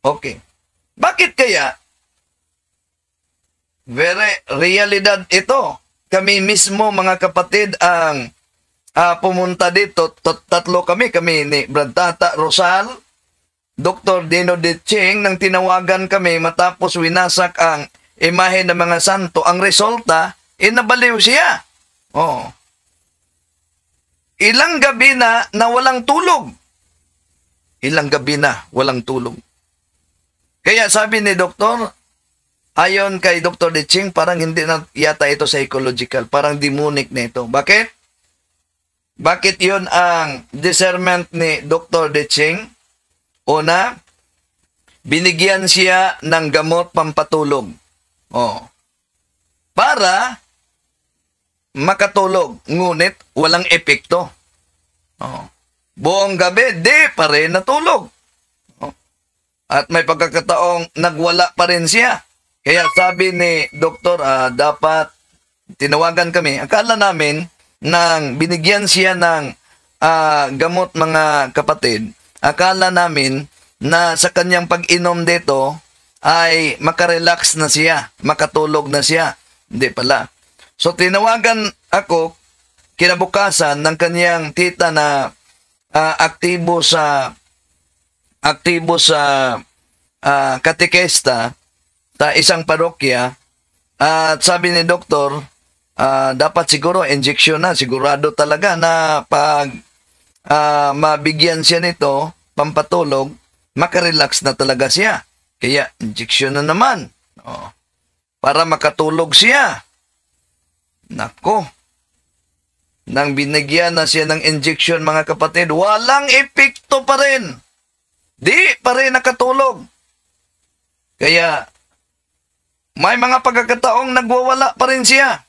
Okay. Bakit kaya? Very realidad ito. Kami mismo mga kapatid ang uh, pumunta dito. Tatlo kami. Kami ni Brad Tata Rosal, Dr. Dino De Ching nang tinawagan kami matapos winasak ang imahe ng mga santo. Ang resulta, inabaliw siya. Oh. Ilang gabi na na walang tulog. Ilang gabi na walang tulog. Kaya sabi ni Doktor, ayon kay Dr. De Ching, parang hindi na yata ito psychological. Parang demonic na ito. Bakit? Bakit yun ang discernment ni Dr. De Ching? Una, binigyan siya ng gamot pampatulog. Oh. Para makatulog, ngunit walang epekto. Oh. Buong gabi, di pa rin natulog. At may pagkakataong nagwala pa rin siya. Kaya sabi ni doktor, uh, dapat tinawagan kami. Akala namin nang binigyan siya ng uh, gamot mga kapatid, akala namin na sa kanyang pag-inom dito ay makarelax na siya, makatulog na siya. Hindi pala. So tinawagan ako kinabukasan ng kanyang tita na uh, aktibo sa aktibo sa uh, ah, katikesta sa isang parokya at sabi ni doktor uh, dapat siguro injection na sigurado talaga na pag uh, mabigyan siya nito pampatulog makarelax na talaga siya kaya injection na naman oh, para makatulog siya nako nang binigyan na siya ng injection mga kapatid walang epekto pa rin Di pa rin nakatulog. Kaya, may mga pagkakataong nagwawala pa rin siya.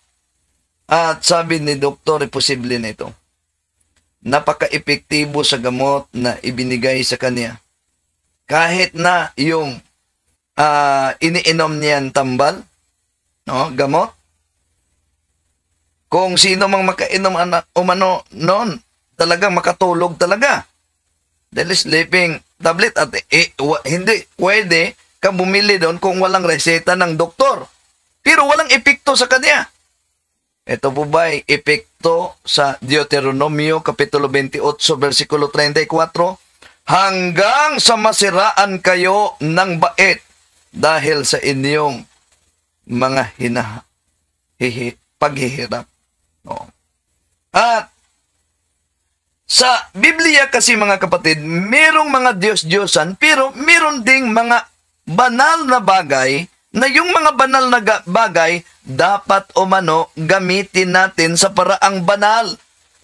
At sabi ni doktor, posible na ito. Napaka-epektibo sa gamot na ibinigay sa kanya. Kahit na yung uh, iniinom niyan tambal, no, gamot, kung sino mang makainom umano noon, talaga makatulog talaga. Dahil sleeping tablet at eh, w- hindi pwede kang bumili doon kung walang reseta ng doktor. Pero walang epekto sa kanya. Ito po ba ay epekto sa Deuteronomio Kapitulo 28, versikulo 34? Hanggang sa masiraan kayo ng bait dahil sa inyong mga hina, hihi, paghihirap. No. At sa Biblia kasi mga kapatid, merong mga Diyos-Diyosan pero meron ding mga banal na bagay na yung mga banal na bagay dapat o mano gamitin natin sa paraang banal.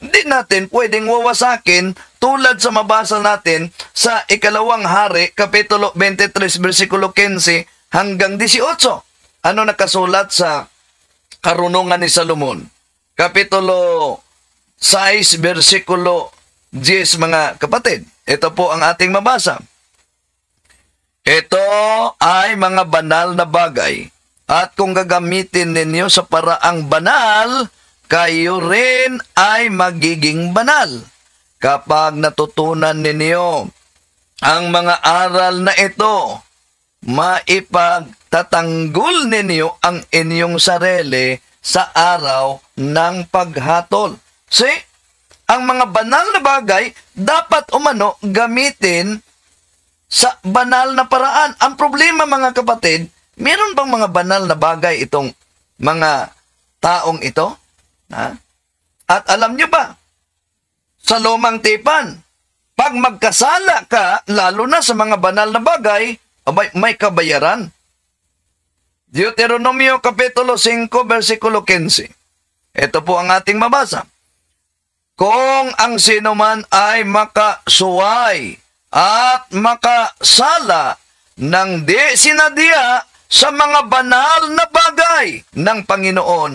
Hindi natin pwedeng wawasakin tulad sa mabasa natin sa ikalawang hari, kapitulo 23, versikulo 15 hanggang 18. Ano nakasulat sa karunungan ni Salomon? Kapitulo 6, versikulo Yes, mga kapatid. Ito po ang ating mabasa. Ito ay mga banal na bagay. At kung gagamitin ninyo sa paraang banal, kayo rin ay magiging banal. Kapag natutunan ninyo ang mga aral na ito, maipagtatanggol ninyo ang inyong sarili sa araw ng paghatol. See? ang mga banal na bagay dapat umano gamitin sa banal na paraan. Ang problema mga kapatid, meron bang mga banal na bagay itong mga taong ito? Ha? At alam nyo ba, sa lumang tipan, pag magkasala ka, lalo na sa mga banal na bagay, may, may kabayaran. Deuteronomio Kapitulo 5, versikulo 15. Ito po ang ating mabasa. Kung ang sinuman ay makasuway at makasala nang di sinadya sa mga banal na bagay ng Panginoon,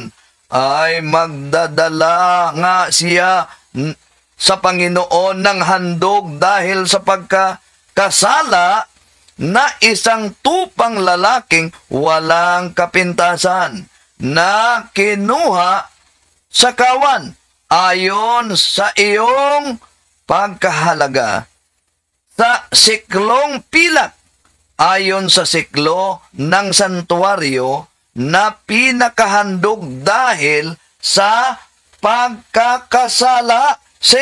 ay magdadala nga siya sa Panginoon ng handog dahil sa pagkakasala na isang tupang lalaking walang kapintasan na kinuha sa kawan ayon sa iyong pagkahalaga. Sa siklong pilak, ayon sa siklo ng santuario na pinakahandog dahil sa pagkakasala. Si,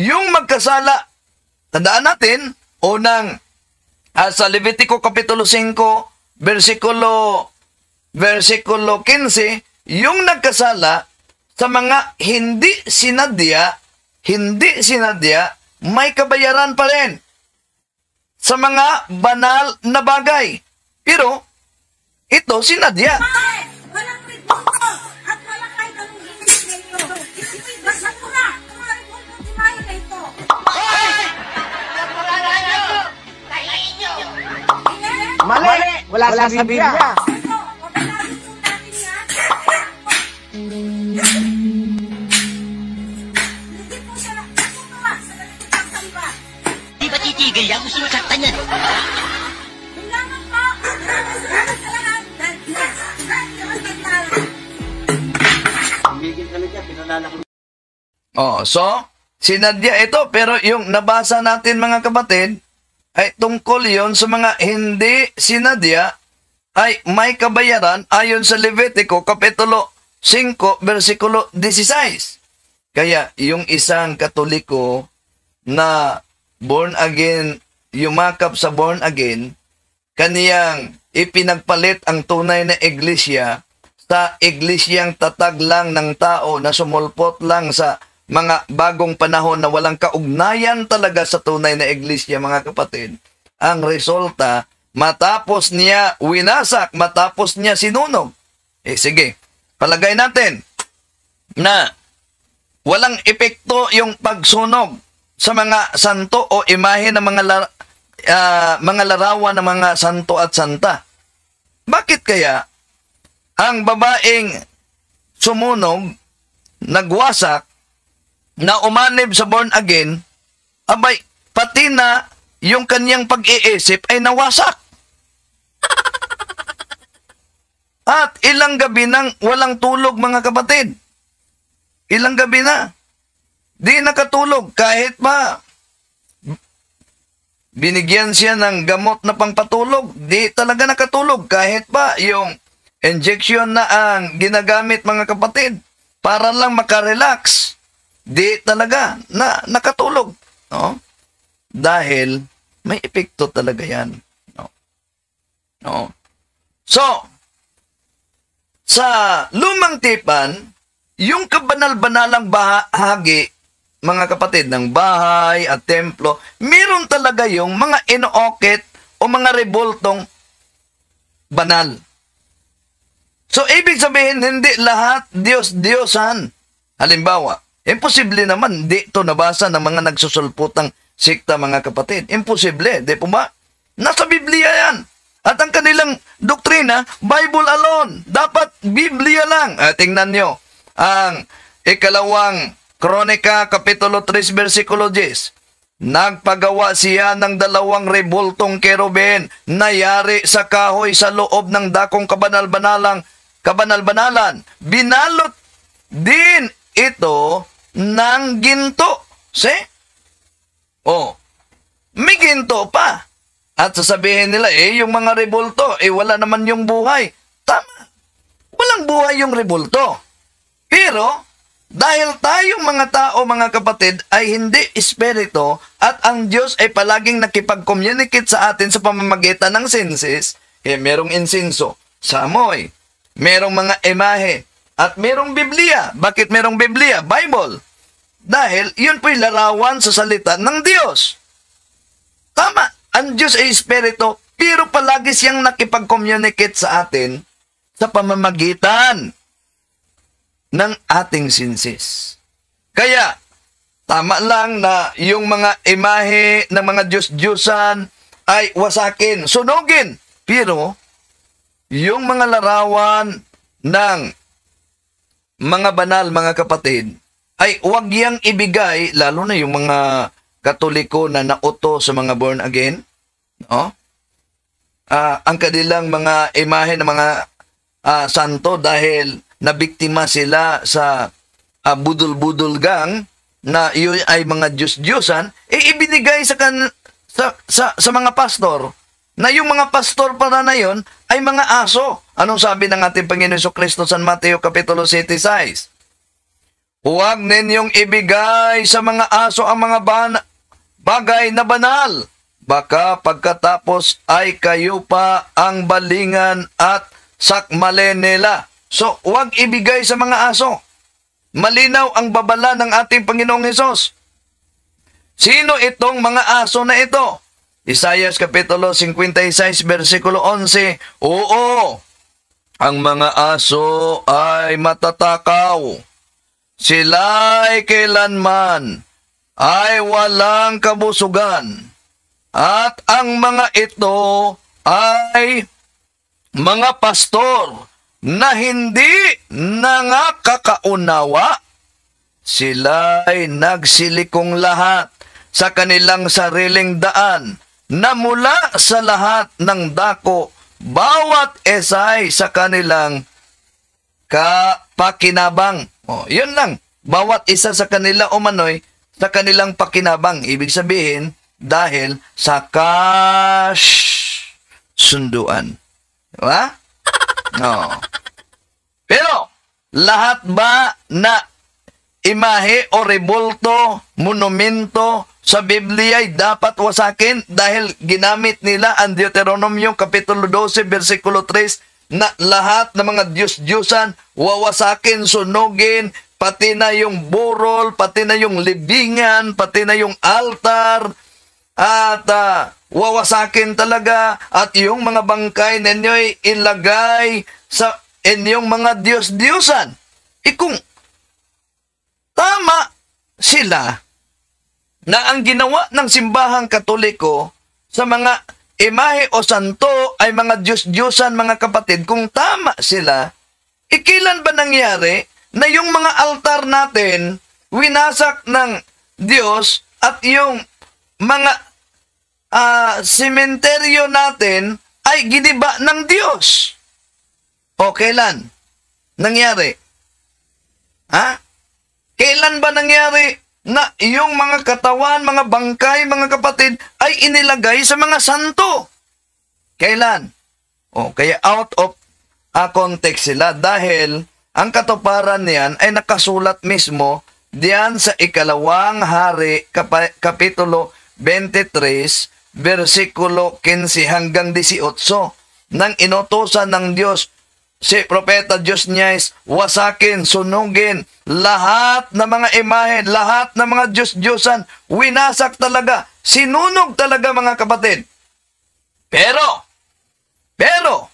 yung magkasala, tandaan natin, unang uh, sa Levitico Kapitulo 5, versikulo, versikulo 15, yung nagkasala sa mga hindi sinadya, hindi sinadya, may kabayaran pa rin sa mga banal na bagay. Pero, ito sinadya. Mali! Wala, Mali. Wala, Wala sa Biblia. Sa Biblia. Di ba titigil yan? Gusto mo saktan yan. Oh, so, sinadya ito. Pero yung nabasa natin mga kapatid, ay tungkol yon sa mga hindi sinadya ay may kabayaran ayon sa Levitico Kapitulo 5, versikulo 16. Kaya yung isang katoliko na born again, yumakap sa born again, kaniyang ipinagpalit ang tunay na iglesia sa iglesyang tatag lang ng tao na sumulpot lang sa mga bagong panahon na walang kaugnayan talaga sa tunay na iglesia mga kapatid. Ang resulta, matapos niya winasak, matapos niya sinunog. Eh sige, palagay natin na walang epekto yung pagsunog sa mga santo o imahe ng mga lar- uh, mga larawan ng mga santo at santa. Bakit kaya ang babaeng sumunog, nagwasak, na umanib sa born again, abay, pati na yung kanyang pag-iisip ay nawasak. At ilang gabi nang walang tulog mga kapatid. Ilang gabi na. Di nakatulog kahit pa binigyan siya ng gamot na pangpatulog. Di talaga nakatulog kahit pa yung injection na ang ginagamit mga kapatid para lang makarelax. Di talaga na nakatulog. No? Dahil may epekto talaga yan. No? No? So, sa lumang tipan, yung kabanal-banalang bahagi, mga kapatid, ng bahay at templo, meron talaga yung mga inooket o mga reboltong banal. So, ibig sabihin, hindi lahat Diyos-Diyosan. Halimbawa, imposible naman, dito nabasa ng mga nagsusulputang sikta, mga kapatid. Imposible, di po ba? Nasa Biblia yan. At ang kanilang doktrina, Bible alone. Dapat Biblia lang. Uh, tingnan nyo ang ikalawang Kronika, Kapitulo 3, versikulo 10. Nagpagawa siya ng dalawang rebultong keruben na yari sa kahoy sa loob ng dakong kabanal-banalang kabanal-banalan. Binalot din ito ng ginto. See? Oh, may ginto pa. At sasabihin nila, eh, yung mga rebulto, eh, wala naman yung buhay. Tama. Walang buhay yung rebulto. Pero, dahil tayong mga tao, mga kapatid, ay hindi espirito at ang Diyos ay palaging nakipag-communicate sa atin sa pamamagitan ng senses, eh, merong insinso, samoy, merong mga imahe, at merong Biblia. Bakit merong Biblia? Bible. Dahil yun po'y larawan sa salita ng Diyos. Tama. Ang Diyos ay Espiritu, pero palagi siyang nakipag-communicate sa atin sa pamamagitan ng ating sinsis. Kaya, tama lang na yung mga imahe ng mga Diyos-Diyosan ay wasakin, sunugin. Pero, yung mga larawan ng mga banal, mga kapatid, ay huwag yang ibigay, lalo na yung mga Katoliko na nauto sa mga born again, no? Uh, ang kanilang mga imahe ng mga uh, santo dahil nabiktima sila sa budul-budul ah, budol gang na iyon ay mga Diyos-Diyosan, eh, ibinigay sa, kan, sa, sa, sa mga pastor na yung mga pastor para na yon ay mga aso. Anong sabi ng ating Panginoon Kristo sa Mateo Kapitulo 7, Huwag ninyong ibigay sa mga aso ang mga bana, bagay na banal. Baka pagkatapos ay kayo pa ang balingan at sakmale nila. So, huwag ibigay sa mga aso. Malinaw ang babala ng ating Panginoong Hesus. Sino itong mga aso na ito? Isayas Kapitulo 56, versikulo 11, Oo, ang mga aso ay matatakaw. Sila'y kailanman ay walang kabusugan. At ang mga ito ay mga pastor na hindi nangakakaunawa. Sila ay nagsilikong lahat sa kanilang sariling daan na mula sa lahat ng dako bawat esay sa kanilang kapakinabang. O, oh, yun lang. Bawat isa sa kanila umano'y sa kanilang pakinabang. Ibig sabihin, dahil sa cash sunduan. Diba? No. Pero, lahat ba na imahe o rebulto, monumento sa Biblia ay dapat wasakin dahil ginamit nila ang Deuteronomy Kapitulo 12, versikulo 3 na lahat ng mga Diyos-Diyosan wawasakin, sunugin, pati na yung burol, pati na yung libingan, pati na yung altar, at uh, ah, wawasakin talaga at yung mga bangkay ninyo'y ilagay sa inyong mga Diyos-Diyosan. E kung tama sila na ang ginawa ng simbahang katoliko sa mga imahe o santo ay mga Diyos-Diyosan mga kapatid, kung tama sila, ikilan e ba nangyari na yung mga altar natin, winasak ng Diyos at yung mga uh, sementeryo natin ay giniba ng Diyos. O kailan? Nangyari? Ha? Kailan ba nangyari na yung mga katawan, mga bangkay, mga kapatid ay inilagay sa mga santo? Kailan? O kaya out of uh, context sila dahil ang katuparan niyan ay nakasulat mismo diyan sa ikalawang hari, kap- kapitulo 23, versikulo 15 hanggang 18, nang inutosan ng Diyos si Propeta Diyos niya is wasakin, sunugin, lahat ng mga imahe, lahat ng mga Diyos-Diyosan, winasak talaga, sinunog talaga mga kapatid. Pero, pero,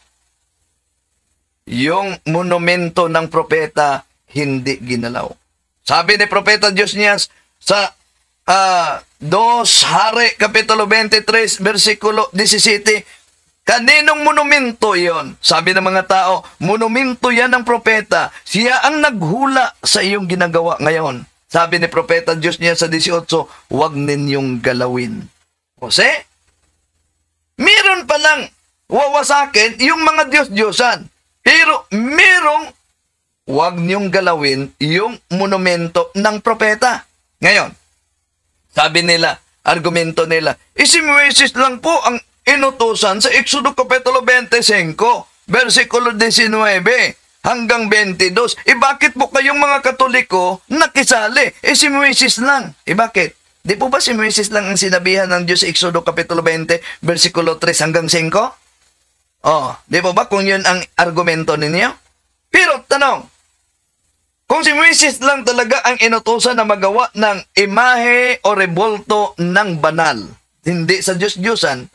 yung monumento ng propeta hindi ginalaw. Sabi ni Propeta Diyos niya sa uh, ah, 2 Hari, Kapitulo 23, versikulo 17, Kaninong monumento yon? Sabi ng mga tao, monumento yan ng propeta. Siya ang naghula sa iyong ginagawa ngayon. Sabi ni Propeta Diyos niya sa 18, huwag ninyong galawin. Kasi, meron palang wawasakin yung mga Diyos-Diyosan. Pero merong huwag niyong galawin yung monumento ng propeta. Ngayon, sabi nila, argumento nila, si Moises lang po ang inutusan sa Exodo Kapitulo 25, versikulo 19 hanggang 22. E eh, bakit po kayong mga katoliko nakisali? E si Moises lang. E bakit? Di po ba si Moses lang ang sinabihan ng Diyos sa Exodo Kapitulo 20, versikulo 3 hanggang 5? Oh, di ba ba kung yun ang argumento ninyo? Pero tanong, kung si Mrs. lang talaga ang inutusan na magawa ng imahe o rebolto ng banal, hindi sa Diyos-Diyosan,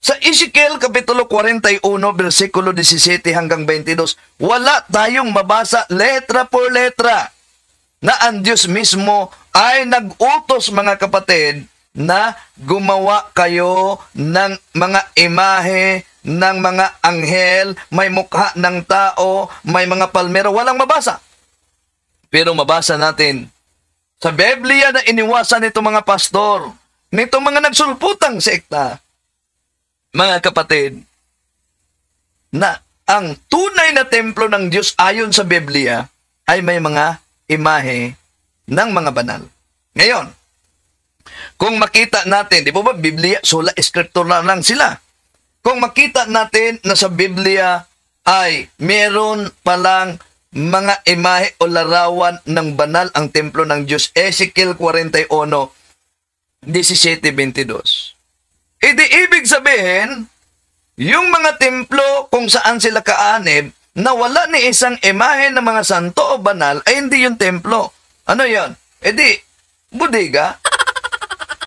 sa Ezekiel Kapitulo 41, versikulo 17 hanggang 22, wala tayong mabasa letra por letra na ang Diyos mismo ay nag-utos mga kapatid na gumawa kayo ng mga imahe ng mga anghel, may mukha ng tao, may mga palmero, walang mabasa. Pero mabasa natin sa Biblia na iniwasan nito mga pastor, nito mga nagsulputang sekta, mga kapatid, na ang tunay na templo ng Diyos ayon sa Biblia ay may mga imahe ng mga banal. Ngayon, kung makita natin, di ba ba Biblia, sola na lang sila. Kung makita natin na sa Biblia ay meron palang mga imahe o larawan ng banal ang templo ng Diyos. Ezekiel 41, 17-22. Iti ibig sabihin, yung mga templo kung saan sila kaanib, na wala ni isang imahe ng mga santo o banal, ay hindi yung templo. Ano yon? E di, budiga.